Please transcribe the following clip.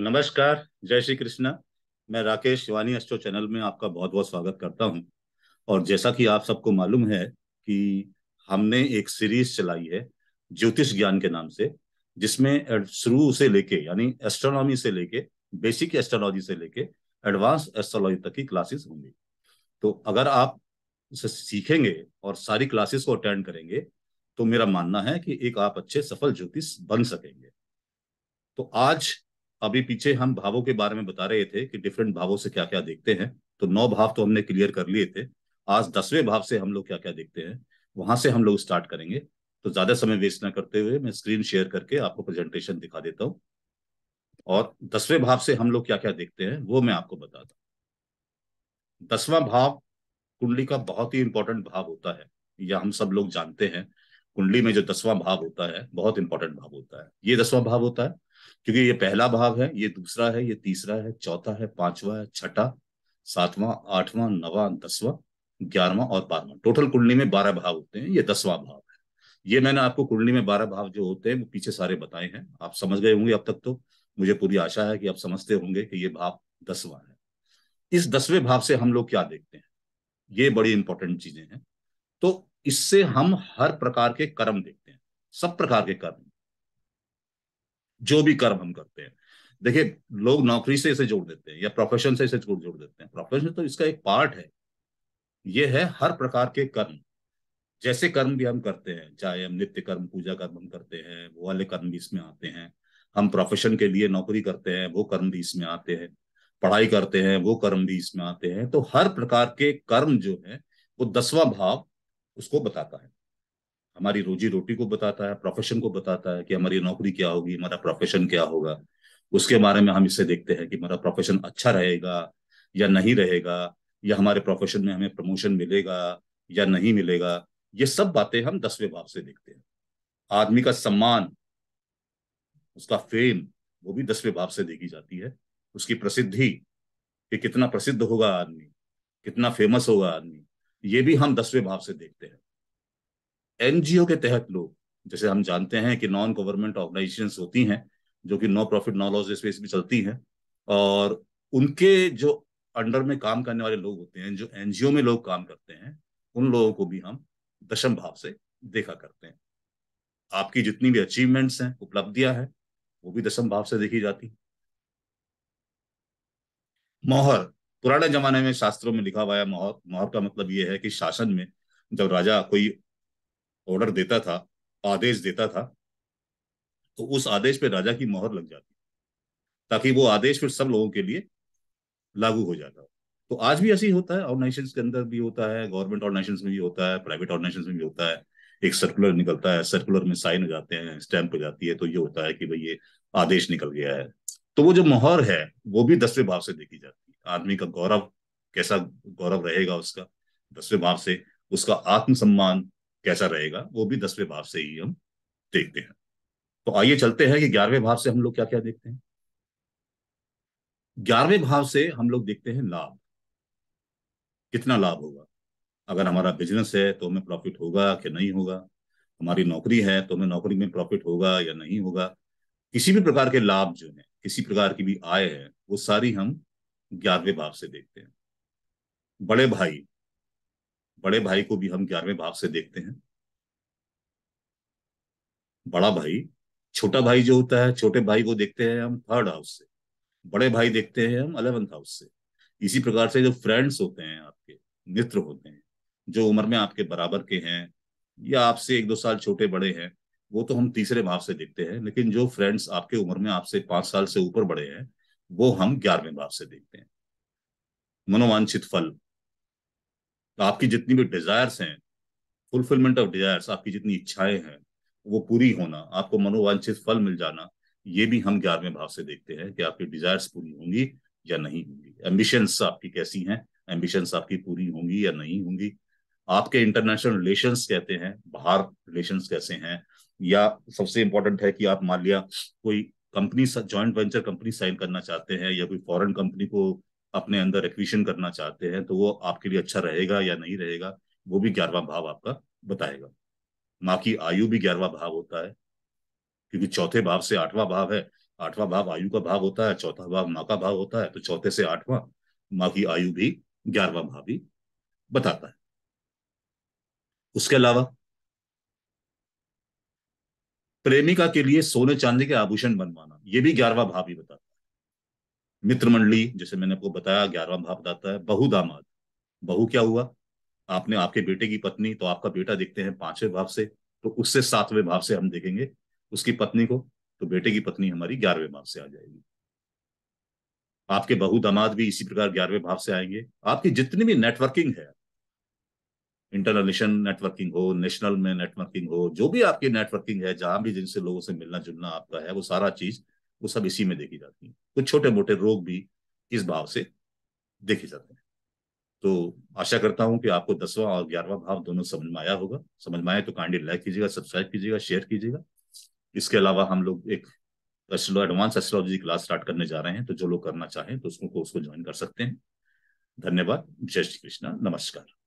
नमस्कार जय श्री कृष्णा मैं राकेश शिवानी अस्टो चैनल में आपका बहुत बहुत स्वागत करता हूं और जैसा कि आप सबको मालूम है कि हमने एक सीरीज चलाई है ज्योतिष ज्ञान के नाम से जिसमें शुरू से लेके यानी एस्ट्रोनॉमी से लेके बेसिक एस्ट्रोलॉजी से लेके एडवांस एस्ट्रोलॉजी तक की क्लासेस होंगी तो अगर आप उसे सीखेंगे और सारी क्लासेस को अटेंड करेंगे तो मेरा मानना है कि एक आप अच्छे सफल ज्योतिष बन सकेंगे तो आज अभी पीछे हम भावों के बारे में बता रहे थे कि डिफरेंट भावों से क्या क्या देखते हैं तो नौ भाव तो हमने क्लियर कर लिए थे आज दसवें भाव से हम लोग क्या क्या देखते हैं वहां से हम लोग स्टार्ट करेंगे तो ज्यादा समय वेस्ट ना करते हुए मैं स्क्रीन शेयर करके आपको प्रेजेंटेशन दिखा देता हूँ और दसवें भाव से हम लोग क्या क्या देखते हैं वो मैं आपको बताता हूँ दसवां भाव कुंडली का बहुत ही इंपॉर्टेंट भाव होता है या हम सब लोग जानते हैं कुंडली में जो दसवां भाव होता है बहुत इंपॉर्टेंट भाव होता है ये दसवां भाव होता है क्योंकि ये पहला भाव है ये दूसरा है ये तीसरा है चौथा है पांचवा है छठा सातवां आठवां नवा दसवां ग्यारहवा और बारहवा टोटल कुंडली में बारह भाव होते हैं ये दसवां भाव है ये मैंने आपको कुंडली में बारह भाव जो होते हैं वो पीछे सारे बताए हैं आप समझ गए होंगे अब तक तो मुझे पूरी आशा है कि आप समझते होंगे कि ये भाव दसवां है इस दसवें भाव से हम लोग क्या देखते हैं ये बड़ी इंपॉर्टेंट चीजें हैं तो इससे हम हर प्रकार के कर्म देखते हैं सब प्रकार के कर्म जो भी कर्म हम करते हैं देखिए लोग नौकरी से इसे जोड़ देते हैं या प्रोफेशन से इसे जोड़ जोड़ देते हैं प्रोफेशन तो इसका एक पार्ट है ये है हर प्रकार के कर्म जैसे कर्म भी हम करते हैं चाहे हम नित्य कर्म पूजा कर्म हम करते हैं वो वाले कर्म भी इसमें आते हैं हम प्रोफेशन के लिए नौकरी करते हैं वो कर्म भी इसमें आते हैं पढ़ाई करते हैं वो कर्म भी इसमें आते हैं तो हर प्रकार के कर्म जो है वो दसवां भाव उसको बताता है हमारी रोजी रोटी को बताता है प्रोफेशन को बताता है कि हमारी नौकरी क्या होगी हमारा प्रोफेशन क्या होगा उसके बारे में हम इससे देखते हैं कि हमारा प्रोफेशन अच्छा रहेगा या नहीं रहेगा या हमारे प्रोफेशन में हमें प्रमोशन मिलेगा या नहीं मिलेगा ये सब बातें हम दसवें भाव से देखते हैं आदमी का सम्मान उसका फेम वो भी दसवें भाव से देखी जाती है उसकी प्रसिद्धि कि कितना प्रसिद्ध होगा आदमी कितना फेमस होगा आदमी ये भी हम दसवें भाव से देखते हैं एनजीओ के तहत लोग जैसे हम जानते हैं कि नॉन गवर्नमेंट ऑर्गेनाइजेशन होती हैं जो कि no profit no loss space में चलती हैं और उनके जो अंडर में काम करने वाले लोग होते हैं जो एनजीओ में लोग काम करते हैं उन लोगों को भी हम दशम भाव से देखा करते हैं आपकी जितनी भी अचीवमेंट्स हैं उपलब्धियां हैं वो भी दशम भाव से देखी जाती मोहर पुराने जमाने में शास्त्रों में लिखा हुआ है मोहर मोहर का मतलब यह है कि शासन में जब राजा कोई ऑर्डर देता था आदेश देता था तो उस आदेश पे राजा की मोहर लग जाती ताकि वो आदेश फिर सब लोगों के लिए लागू हो जाता तो आज भी ऐसे होता है ऑर्गेनाइजेशन के अंदर भी होता है गवर्नमेंट ऑर्गेनाइजेशन में भी होता है प्राइवेट ऑर्गेनाइजेशन में भी होता है एक सर्कुलर निकलता है सर्कुलर में साइन हो जाते हैं स्टैंप हो जाती है तो ये होता है कि भाई ये आदेश निकल गया है तो वो जो मोहर है वो भी दसवें भाव से देखी जाती है आदमी का गौरव कैसा गौरव रहेगा उसका दसवें भाव से उसका आत्मसम्मान कैसा रहेगा वो भी दसवें भाव से ही हम देखते हैं तो आइए चलते हैं कि ग्यारहवें भाव से हम लोग क्या क्या देखते हैं ग्यारहवें भाव से हम लोग देखते हैं लाभ कितना लाभ होगा अगर हमारा बिजनेस है तो हमें प्रॉफिट होगा कि नहीं होगा हमारी नौकरी है तो हमें नौकरी में प्रॉफिट होगा या नहीं होगा किसी भी प्रकार के लाभ जो है किसी प्रकार की भी आय है वो सारी हम ग्यारहवें भाव से देखते हैं बड़े भाई बड़े भाई को भी हम ग्यारहवें भाव से देखते हैं बड़ा भाई छोटा भाई जो होता है छोटे भाई को देखते हैं हम थर्ड हाउस से बड़े भाई देखते हैं हम अलेवेंथ हाउस से इसी प्रकार से जो फ्रेंड्स होते हैं आपके मित्र होते हैं जो उम्र में आपके बराबर के हैं या आपसे एक दो साल छोटे बड़े हैं वो तो हम तीसरे भाव से देखते हैं लेकिन जो फ्रेंड्स आपके उम्र में आपसे पांच साल से ऊपर बड़े हैं वो हम ग्यारहवें भाव से देखते हैं मनोवांछित फल तो आपकी जितनी भी डिजायर्स हैं फुलफिलमेंट ऑफ डिजायर्स आपकी जितनी इच्छाएं हैं वो पूरी होना आपको मनोवांछित फल मिल जाना ये भी हम ग्यारहवें भाव से देखते हैं कि आपकी डिजायर्स पूरी होंगी या नहीं होंगी एम्बिशंस आपकी कैसी हैं एम्बिशंस आपकी पूरी होंगी या नहीं होंगी आपके इंटरनेशनल रिलेशन कहते हैं बाहर रिलेशन कैसे हैं या सबसे इंपॉर्टेंट है कि आप मान लिया कोई company joint venture company sign करना चाहते हैं या कोई फॉरेन कंपनी को अपने अंदर एक्विशन करना चाहते हैं तो वो आपके लिए अच्छा रहेगा या नहीं रहेगा वो भी ग्यारहवा भाव आपका बताएगा माँ की आयु भी ग्यारहवा भाव होता है क्योंकि चौथे भाव से आठवां भाव है आठवां भाव आयु का भाव होता है चौथा भाव माँ का भाव होता है तो चौथे से आठवां माँ की आयु भी ग्यारहवा भाव ही बताता है उसके अलावा प्रेमिका के लिए सोने चांदी के आभूषण बनवाना यह भी ग्यारहवा भाव ही बताता है मित्र मंडली जैसे मैंने आपको बताया ग्यारहवा भाव बताता है बहु दामाद बहु क्या हुआ आपने आपके बेटे की पत्नी तो आपका बेटा देखते हैं पांचवें भाव से तो उससे सातवें भाव से हम देखेंगे उसकी पत्नी को तो बेटे की पत्नी हमारी ग्यारहवें भाव से आ जाएगी आपके बहु दामाद भी इसी प्रकार ग्यारहवें भाव से आएंगे आपकी जितनी भी नेटवर्किंग है इंटरनेशनल नेटवर्किंग हो नेशनल में नेटवर्किंग हो जो भी आपकी नेटवर्किंग है जहां भी जिनसे लोगों से मिलना जुलना आपका है वो सारा चीज वो सब इसी में देखी जाती है कुछ तो छोटे मोटे रोग भी इस भाव से देखे जाते हैं तो आशा करता हूं कि आपको दसवां और ग्यारहवां भाव दोनों समझ में आया होगा समझ में आए तो कांडी लाइक कीजिएगा सब्सक्राइब कीजिएगा शेयर कीजिएगा इसके अलावा हम लोग एक एडवांस एस्ट्रोलॉजी क्लास स्टार्ट करने जा रहे हैं तो जो लोग करना चाहें तो उसको उसको ज्वाइन कर सकते हैं धन्यवाद जय श्री कृष्णा नमस्कार